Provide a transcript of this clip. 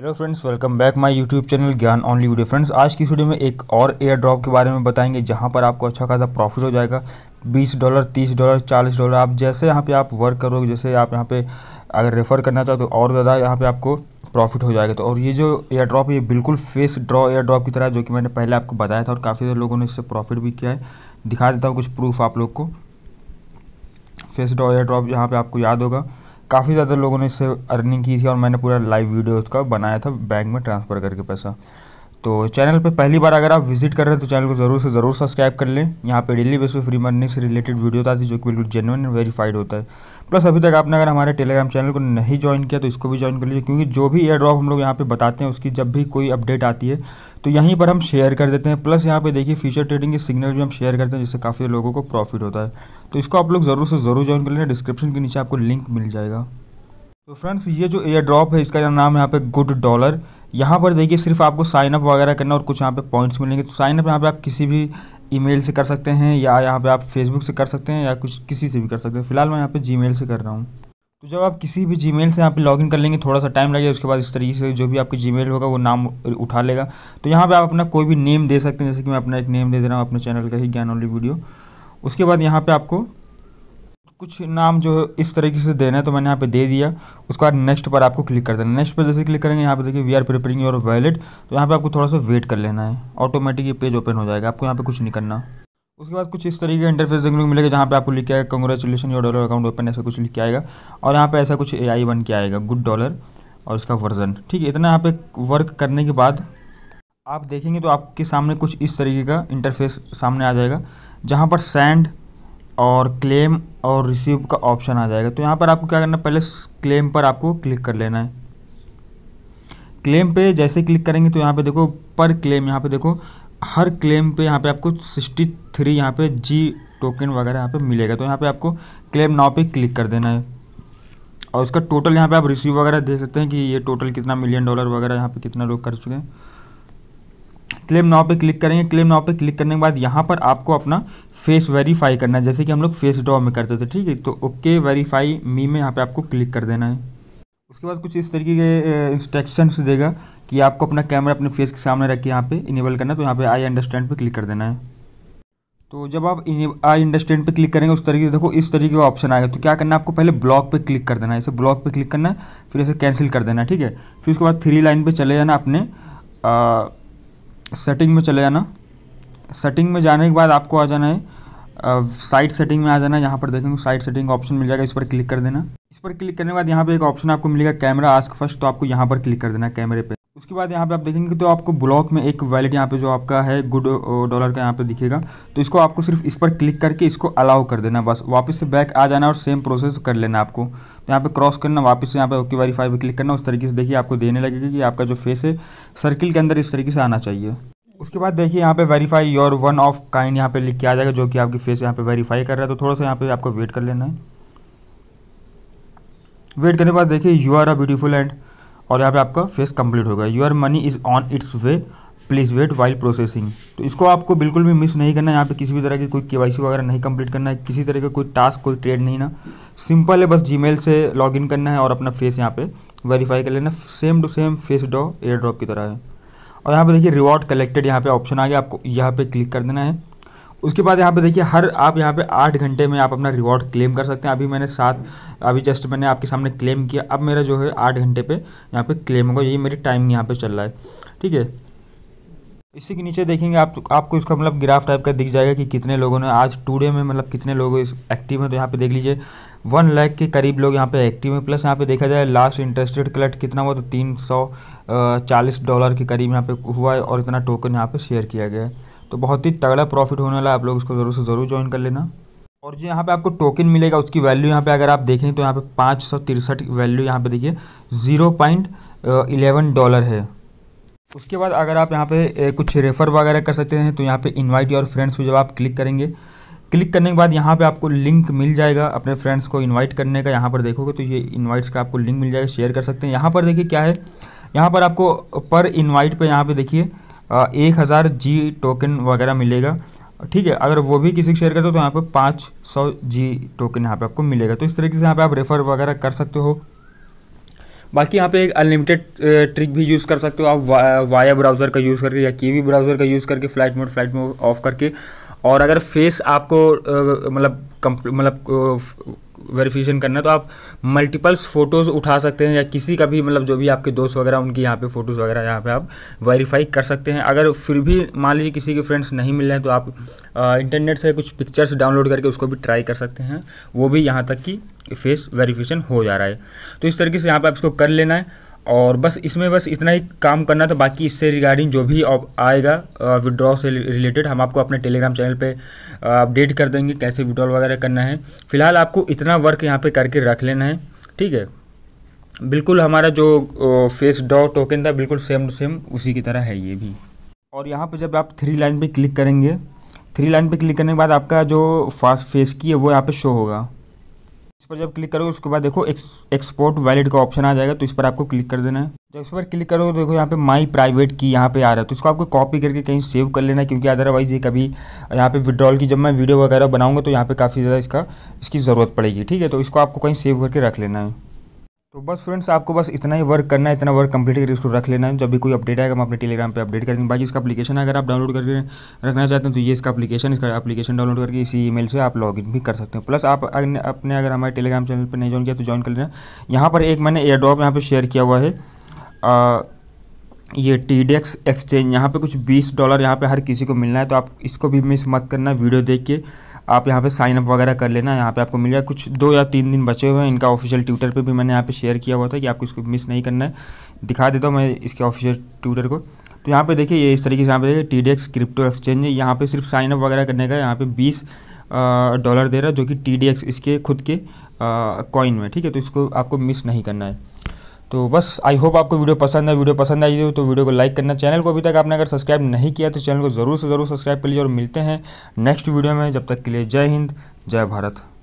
hello friends welcome back my YouTube channel Gyan only video friends आज की video में एक और एयर ड्रॉप के बारे में बताएंगे जहां पर आपको अच्छा खासा प्रॉफिट हो जाएगा 20 डॉलर 30 डॉलर 40 डॉलर आप जैसे यहां पे आप वर्क करोगे जैसे आप यहां पे अगर रेफ़र करना चाहो तो और ज़्यादा यहाँ पर आपको प्रॉफिट हो जाएगा तो और ये जो एयर ड्रॉप ये बिल्कुल फेस ड्रॉ एयर ड्रॉप की तरह जो कि मैंने पहले आपको बताया था और काफ़ी सारे लोगों ने इससे प्रॉफिट भी किया है दिखा देता हूँ कुछ प्रूफ आप लोग को फेस ड्रॉ एयर ड्रॉप यहाँ पर आपको याद होगा काफ़ी ज़्यादा लोगों ने इससे अर्निंग की थी और मैंने पूरा लाइव वीडियो उसका बनाया था बैंक में ट्रांसफ़र करके पैसा तो चैनल पे पहली बार अगर आप विजिट कर रहे हैं तो चैनल को ज़रूर से ज़रूर सब्सक्राइब कर लें यहाँ पे डेली बेस पे फ्री मरने से रिलेटेड वीडियो आती है जो कि बिल्कुल जेनुअन एंड वेरीफाइड होता है प्लस अभी तक आपने अगर हमारे टेलीग्राम चैनल को नहीं ज्वाइन किया तो इसको भी ज्वाइन कर लीजिए क्योंकि जो भी एयर ड्रॉप हम लोग यहाँ पर बताते हैं उसकी जब भी कोई अपडेट आती है तो यहीं पर हम शेयर कर देते हैं प्लस यहाँ पर देखिए फ्यूचर ट्रेडिंग के सिग्नल भी हम शेयर करते हैं जिससे काफ़ी लोगों को प्रॉफिट होता है तो इसको आप लोग ज़रूर से ज़रूर ज्वाइन कर लेना डिस्क्रिप्शन के नीचे आपको लिंक मिल जाएगा तो फ्रेंड्स ये जो एयर ड्रॉप है इसका नाम है यहाँ पे गुड डॉलर यहाँ पर देखिए सिर्फ आपको साइनअप वगैरह करना और कुछ यहाँ पे पॉइंट्स मिलेंगे तो साइनअप यहाँ पे आप किसी भी ईमेल से कर सकते हैं या यहाँ पे आप फेसबुक से कर सकते हैं या कुछ किसी से भी कर सकते हैं फिलहाल मैं यहाँ पे जी से कर रहा हूँ तो जब आप किसी भी जी से यहाँ पे लॉगिन कर लेंगे थोड़ा सा टाइम लगेगा उसके बाद इस तरीके से जो भी आपकी जी होगा वो नाम उठा लेगा तो यहाँ पर आप अपना कोई भी नेम दे सकते हैं जैसे कि मैं अपना एक नेम दे दे रहा हूँ अपने चैनल का ही ज्ञान ओनली वीडियो उसके बाद यहाँ पर आपको कुछ नाम जो इस तरीके से देना है तो मैंने यहाँ पे दे दिया उसके बाद नेक्स्ट पर आपको क्लिक कर देना नेक्स्ट पर जैसे क्लिक करेंगे यहाँ पे देखिए we are preparing your wallet तो यहाँ पे आपको थोड़ा सा वेट कर लेना है ऑटोमेटिक ये पेज ओपन हो जाएगा आपको यहाँ पे कुछ नहीं करना उसके बाद कुछ इस तरीके का इंटरफेस देखने को मिलेगा जहाँ पे आपको लिखा आएगा congratulation your dollar account open ऐसा कुछ लिख के आएगा और यहाँ पे ऐसा कुछ ए आई वन के आएगा गुड डॉलर और इसका वर्जन ठीक है इतना यहाँ पे वर्क करने के बाद आप देखेंगे तो आपके सामने कुछ इस तरीके का इंटरफेस सामने आ जाएगा जहाँ पर सैंड और क्लेम और रिसीव का ऑप्शन आ जाएगा तो यहाँ पर आपको क्या करना है पहले क्लेम पर आपको क्लिक कर लेना है क्लेम पे जैसे क्लिक करेंगे तो यहाँ पे देखो पर क्लेम यहाँ पे देखो हर क्लेम पे यहाँ पे आपको सिक्सटी थ्री यहाँ पे जी टोकन वगैरह यहाँ पे मिलेगा तो यहाँ पे आपको क्लेम नाव पे क्लिक कर देना है और उसका टोटल यहाँ पे आप रिसीव वगैरह देख सकते हैं कि ये टोटल कितना मिलियन डॉलर वगैरह यहाँ पे कितना लोग कर चुके हैं क्लेम नाव पे क्लिक करेंगे क्लेम नाव पे क्लिक करने के बाद यहाँ पर आपको अपना फेस वेरीफाई करना है जैसे कि हम लोग फेस ड्रॉ में करते थे ठीक है तो ओके वेरीफाई मी में यहाँ पे आपको क्लिक कर देना है उसके बाद कुछ इस तरीके के इंस्ट्रक्शंस देगा कि आपको अपना कैमरा अपने फेस के सामने रख के यहाँ पे इनेबल करना है तो यहाँ पे आई अंडरस्टैंड पे क्लिक कर देना है तो जब आप आई अंडरस्टैंड पे क्लिक करेंगे उस तरीके से देखो इस तरीके का ऑप्शन आएगा तो क्या करना है आपको पहले ब्लॉक पे क्लिक कर देना है इसे ब्लॉक पे क्लिक करना है फिर इसे कैंसिल कर देना है ठीक है फिर उसके बाद थ्री लाइन पे चले जाना अपने सेटिंग में चले जाना सेटिंग में जाने के बाद आपको आ जाना है साइट सेटिंग में आ जाना है यहाँ पर देखेंगे साइट सेटिंग ऑप्शन मिल जाएगा इस पर क्लिक कर देना इस पर क्लिक करने के बाद यहाँ पे एक ऑप्शन आपको मिलेगा कैमरा आस्क फर्स्ट तो आपको यहाँ पर क्लिक कर देना कैमरे पे उसके बाद यहाँ पे आप देखेंगे तो आपको ब्लॉक में एक वैलेट यहाँ पे जो आपका है गुड डॉलर का यहाँ पे दिखेगा तो इसको आपको सिर्फ इस पर क्लिक करके इसको अलाउ कर देना बस वापस से बैक आ जाना और सेम प्रोसेस कर लेना आपको तो यहाँ पे क्रॉस करना वापस से यहाँ पे ओके वेरीफाई पे क्लिक करना उस तरीके से देखिए आपको देने लगेगा कि आपका जो फेस है सर्किल के अंदर इस तरीके से आना चाहिए उसके बाद देखिए यहाँ पे verify your one of kind यहाँ पे लिख के आ जाएगा जो कि आपकी फेस यहाँ पे वेरीफाई कर रहा है तो थोड़ा सा यहाँ पे आपको वेट कर लेना है वेट करने के बाद देखिए you are a beautiful and और यहाँ पे आपका फेस कंप्लीट होगा your money is on its way please wait while processing तो इसको आपको बिल्कुल भी मिस नहीं करना है यहाँ पे किसी भी तरह की कोई के वगैरह नहीं कंप्लीट करना है किसी तरह का कोई टास्क कोई ट्रेड नहीं ना सिंपल है बस जीमेल से लॉगिन करना है और अपना फेस यहाँ पे वेरीफाई कर लेना same to same face draw air drop की तरह है और यहाँ पे देखिए रिवॉर्ड कलेक्टेड यहाँ पे ऑप्शन आ गया आपको यहाँ पे क्लिक कर देना है उसके बाद यहाँ पे देखिए हर आप यहाँ पे आठ घंटे में आप अपना रिवॉर्ड क्लेम कर सकते हैं अभी मैंने सात अभी जस्ट मैंने आपके सामने क्लेम किया अब मेरा जो है आठ घंटे पे यहाँ पे क्लेम होगा यही मेरी टाइम यहाँ पे चल रहा है ठीक है इसी के नीचे देखेंगे आप आपको इसका मतलब ग्राफ टाइप का दिख जाएगा कि कितने लोगों ने आज टू डे में मतलब कितने लोग एक्टिव हैं तो यहाँ पे देख लीजिए वन लाख के करीब लोग यहाँ पे एक्टिव हैं प्लस यहाँ पे देखा जाए लास्ट इंटरेस्टेड कलेक्ट कितना हुआ तो तीन सौ चालीस डॉलर के करीब यहाँ पे हुआ है और इतना टोकन यहाँ पर शेयर किया गया है तो बहुत ही तगड़ा प्रॉफिट होने वाला है आप लोग उसको ज़रूर से ज़रूर ज्वाइन कर लेना और जो यहाँ पे आपको टोकन मिलेगा उसकी वैल्यू यहाँ पे अगर आप देखें तो यहाँ पे पाँच सौ तिरसठ वैल्यू यहाँ पे देखिए ज़ीरो पॉइंट इलेवन डॉलर है उसके बाद अगर आप यहाँ पे कुछ रेफ़र वगैरह कर सकते हैं तो यहाँ पे इनवाइट योर फ्रेंड्स को जब आप क्लिक करेंगे क्लिक करने के बाद यहाँ पे आपको लिंक मिल जाएगा अपने फ्रेंड्स को इन्वाइट करने का यहाँ पर देखोगे तो ये इन्वाइट्स का आपको लिंक मिल जाएगा शेयर कर सकते हैं यहाँ पर देखिए क्या है यहाँ पर आपको पर इन्वाइट पर यहाँ पर देखिए एक हज़ार जी टोकन वगैरह मिलेगा ठीक है अगर वो भी किसी को शेयर करते हो तो यहाँ पे पाँच सौ जी टोकन यहाँ पे आपको मिलेगा तो इस तरीके से यहाँ पे आप रेफ़र वगैरह कर सकते हो बाकी यहाँ पे एक अनलिमिटेड ट्रिक भी यूज़ कर सकते हो आप वा, वाया ब्राउज़र का यूज़ करके या कीवी ब्राउज़र का यूज़ करके flight mode flight mode off करके और अगर फेस आपको मतलब मतलब वेरिफिकेशन करना है तो आप मल्टीपल्स फ़ोटोज़ उठा सकते हैं या किसी का भी मतलब जो भी आपके दोस्त वगैरह उनकी यहाँ पे फ़ोटोज़ वगैरह यहाँ पे आप वेरीफाई कर सकते हैं अगर फिर भी मान लीजिए किसी के फ्रेंड्स नहीं मिल रहे हैं तो आप आ, इंटरनेट से कुछ पिक्चर्स डाउनलोड करके उसको भी ट्राई कर सकते हैं वो भी यहाँ तक कि फेस वेरीफिकेशन हो जा रहा है तो इस तरीके से यहाँ पर आप इसको कर लेना है और बस इसमें बस इतना ही काम करना था बाकी इससे रिगार्डिंग जो भी आएगा विड्रॉ से रिलेटेड हम आपको अपने टेलीग्राम चैनल पे अपडेट कर देंगे कैसे विड्रॉल वगैरह करना है फ़िलहाल आपको इतना वर्क यहाँ पे करके रख लेना है ठीक है बिल्कुल हमारा जो फेस ड्रॉ टोकन था बिल्कुल सेम टू सेम उसी की तरह है ये भी और यहाँ पर जब आप थ्री लाइन पर क्लिक करेंगे थ्री लाइन पर क्लिक करने के बाद आपका जो फास्ट फेस की है वो यहाँ पर शो होगा इस पर जब क्लिक करोगे उसके बाद देखो एक्सपोर्ट वैलिड का ऑप्शन आ जाएगा तो इस पर आपको क्लिक कर देना है जब इस पर क्लिक करोगे तो देखो यहाँ पे माई प्राइवेट की यहाँ पे आ रहा है तो इसको आपको कॉपी करके कहीं सेव कर लेना है क्योंकि अदरवाइज़ ये कभी यहाँ पे विड्रॉल की जब मैं वीडियो वगैरह बनाऊंगा तो यहाँ पे काफ़ी ज़्यादा इसका इसकी ज़रूरत पड़ेगी ठीक है तो इसको आपको कहीं सेव करके रख लेना है तो बस फ्रेंड्स आपको बस इतना ही वर्क करना है इतना वर्क कंप्लीट करके इसको रख लेना है जब भी कोई अपडेट आएगा हम अपने टेलीग्राम पे अपडेट कर देंगे बाकी इसका अपलीकेशन अगर आप डाउनलोड करके रखना चाहते हैं तो ये इसका एप्लीकेशन इसका एप्लीकेशन डाउनलोड करके इसी ईमेल से आप लॉगिन भी कर सकते हैं प्लस आप अपने अगर हमारे टेलीग्राम चैनल पर नहीं ज्वाइन किया तो ज्वाइन कर लेना यहाँ पर एक मैंने एयर ड्रॉप यहाँ पर शेयर किया हुआ है ये टी डी एक्स एक्सचेंज यहाँ पर कुछ बीस डॉलर यहाँ पर हर किसी को मिलना है तो आप इसको भी मिस मत करना वीडियो देख के आप यहाँ पे साइन अप वगैरह कर लेना यहाँ पे आपको मिल जाएगा कुछ दो या तीन दिन बचे हुए हैं इनका ऑफिशियल ट्विटर पे भी मैंने यहाँ पे शेयर किया हुआ था कि आपको इसको मिस नहीं करना है दिखा देता हूँ मैं इसके ऑफिशियल ट्विटर को तो यहाँ पे देखिए ये इस तरीके से यहाँ पे देखिए T D X crypto exchange है यहाँ पर सिर्फ साइनअप वगैरह करने का यहाँ पे बीस डॉलर दे रहा है जो कि टी डी एक्स इसके खुद के कॉइन में ठीक है तो इसको आपको मिस नहीं करना है तो बस आई होप आपको वीडियो पसंद है वीडियो पसंद आई हो तो वीडियो को लाइक करना चैनल को अभी तक आपने अगर सब्सक्राइब नहीं किया तो चैनल को ज़रूर से ज़रूर सब्सक्राइब कर लीजिए और मिलते हैं नेक्स्ट वीडियो में जब तक के लिए जय हिंद जय भारत